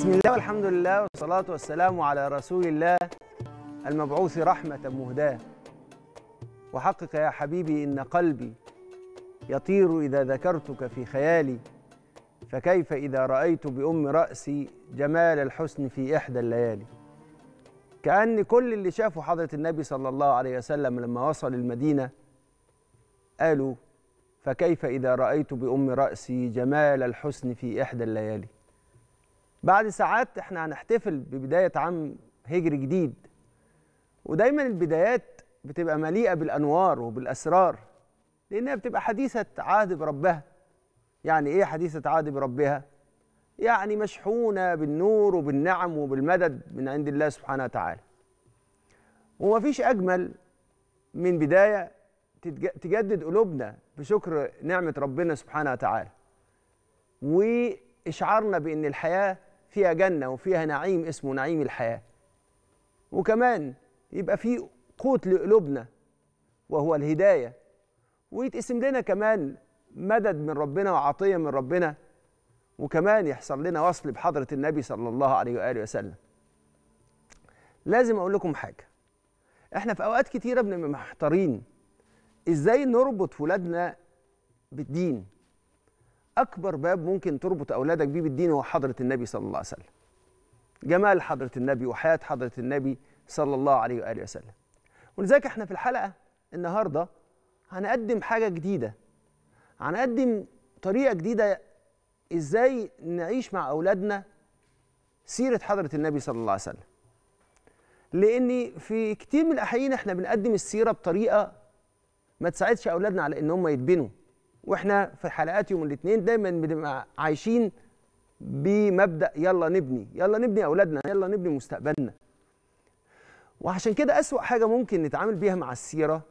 بسم الله والحمد لله والصلاة والسلام على رسول الله المبعوث رحمة مهداة وحقك يا حبيبي إن قلبي يطير إذا ذكرتك في خيالي فكيف إذا رأيت بأم رأسي جمال الحسن في إحدى الليالي كأن كل اللي شافوا حضرة النبي صلى الله عليه وسلم لما وصل المدينة قالوا فكيف إذا رأيت بأم رأسي جمال الحسن في إحدى الليالي بعد ساعات احنا هنحتفل ببداية عام هجري جديد ودايما البدايات بتبقى مليئة بالأنوار وبالأسرار لأنها بتبقى حديثة عهد بربها يعني إيه حديثة عهد بربها؟ يعني مشحونة بالنور وبالنعم وبالمدد من عند الله سبحانه وتعالى وما فيش أجمل من بداية تجدد قلوبنا بشكر نعمة ربنا سبحانه وتعالى وإشعارنا بأن الحياة فيها جنه وفيها نعيم اسمه نعيم الحياه وكمان يبقى في قوت لقلوبنا وهو الهدايه ويتقسم لنا كمان مدد من ربنا وعطيه من ربنا وكمان يحصل لنا وصل بحضره النبي صلى الله عليه واله وسلم لازم اقول لكم حاجه احنا في اوقات كتيره بنبقى محتارين ازاي نربط ولادنا بالدين اكبر باب ممكن تربط اولادك بيه بالدين هو حضره النبي صلى الله عليه وسلم جمال حضره النبي وحياه حضره النبي صلى الله عليه واله وسلم ولذلك احنا في الحلقه النهارده هنقدم حاجه جديده هنقدم طريقه جديده ازاي نعيش مع اولادنا سيره حضره النبي صلى الله عليه وسلم لان في كتير من الاحيان احنا بنقدم السيره بطريقه ما تساعدش اولادنا على ان هم يتبنوا واحنا في حلقات يوم الاثنين دايما بنبقى عايشين بمبدا يلا نبني يلا نبني اولادنا يلا نبني مستقبلنا وعشان كده اسوا حاجه ممكن نتعامل بيها مع السيره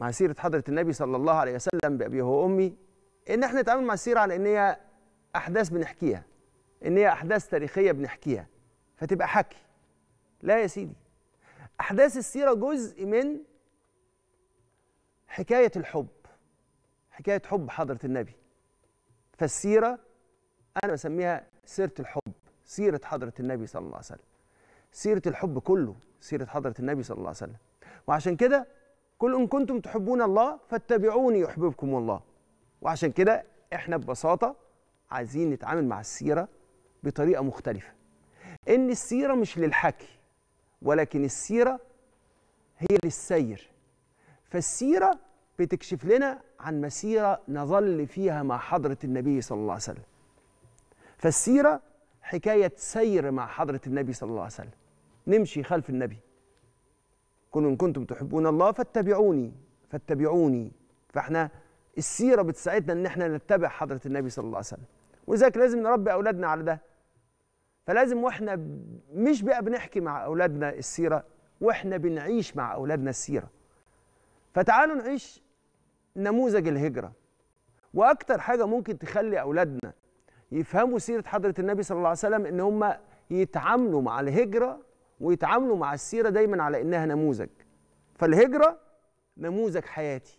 مع سيره حضره النبي صلى الله عليه وسلم بابيه وامي ان احنا نتعامل مع السيره على ان هي احداث بنحكيها ان هي احداث تاريخيه بنحكيها فتبقى حكي لا يا سيدي احداث السيره جزء من حكايه الحب حكايه حب حضره النبي فالسيره انا بسميها سيره الحب سيره حضره النبي صلى الله عليه وسلم سيره الحب كله سيره حضره النبي صلى الله عليه وسلم وعشان كده كل ان كنتم تحبون الله فاتبعوني يحببكم الله وعشان كده احنا ببساطه عايزين نتعامل مع السيره بطريقه مختلفه ان السيره مش للحكي ولكن السيره هي للسير فالسيره بتكشف لنا عن مسيرة نظل فيها مع حضرة النبي صلى الله عليه وسلم فالسيرة حكاية سير مع حضرة النبي صلى الله عليه وسلم نمشي خلف النبي كل إن كنتم تحبون الله فاتبعوني فاتبعوني فاحنا السيرة بتساعدنا إن احنا نتبع حضرة النبي صلى الله عليه وسلم ولذلك لازم نربي أولادنا على ده فلازم واحنا مش بقى بنحكي مع أولادنا السيرة واحنا بنعيش مع أولادنا السيرة فتعالوا نعيش نموذج الهجرة وأكتر حاجة ممكن تخلي أولادنا يفهموا سيرة حضرة النبي صلى الله عليه وسلم إن هم يتعاملوا مع الهجرة ويتعاملوا مع السيرة دايما على إنها نموذج فالهجرة نموذج حياتي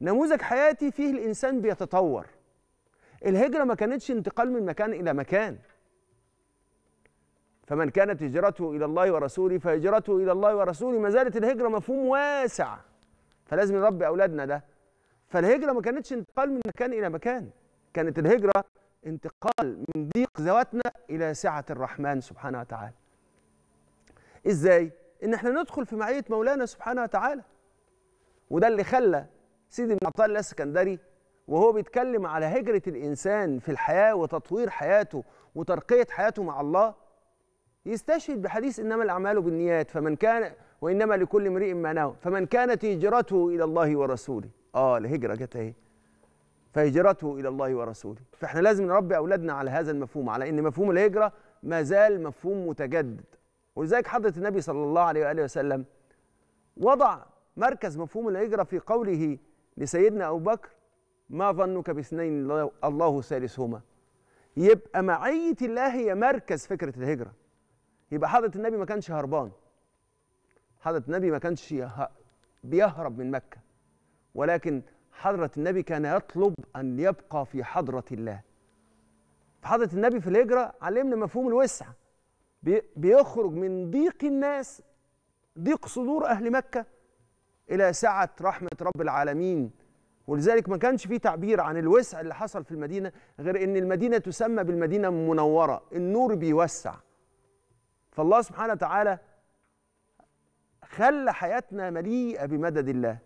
نموذج حياتي فيه الإنسان بيتطور الهجرة ما كانتش انتقال من مكان إلى مكان فمن كانت هجرته إلى الله ورسوله فهجرته إلى الله ورسوله ما زالت الهجرة مفهوم واسع فلازم نربي أولادنا ده فالهجرة ما كانتش انتقال من مكان إلى مكان كانت الهجرة انتقال من ضيق ذواتنا إلى سعة الرحمن سبحانه وتعالى إزاي؟ إن احنا ندخل في معية مولانا سبحانه وتعالى وده اللي خلى سيدي بن عطاء الله السكندري وهو بيتكلم على هجرة الإنسان في الحياة وتطوير حياته وترقية حياته مع الله يستشهد بحديث إنما الأعمال بالنيات فمن كان وإنما لكل امرئ ما نوى فمن كانت هجرته إلى الله ورسوله آه الهجرة جت أهي فهجرته إلى الله ورسوله فإحنا لازم نربي أولادنا على هذا المفهوم على إن مفهوم الهجرة ما زال مفهوم متجدد ولذلك حضرة النبي صلى الله عليه وآله وسلم وضع مركز مفهوم الهجرة في قوله لسيدنا أبو بكر ما ظنك باثنين الله ثالثهما يبقى معية الله هي مركز فكرة الهجرة يبقى حضرة النبي ما كانش هربان حضرة النبي ما كانش بيهرب من مكة ولكن حضرة النبي كان يطلب أن يبقى في حضرة الله فحضرة النبي في الهجرة علمنا مفهوم الوسع بيخرج من ضيق الناس ضيق صدور أهل مكة إلى سعة رحمة رب العالمين ولذلك ما كانش في تعبير عن الوسع اللي حصل في المدينة غير أن المدينة تسمى بالمدينة المنورة النور بيوسع فالله سبحانه وتعالى خلى حياتنا مليئه بمدد الله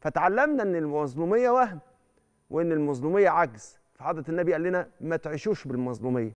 فتعلمنا ان المظلوميه وهم وان المظلوميه عجز فحضره النبي قال لنا ما تعيشوش بالمظلوميه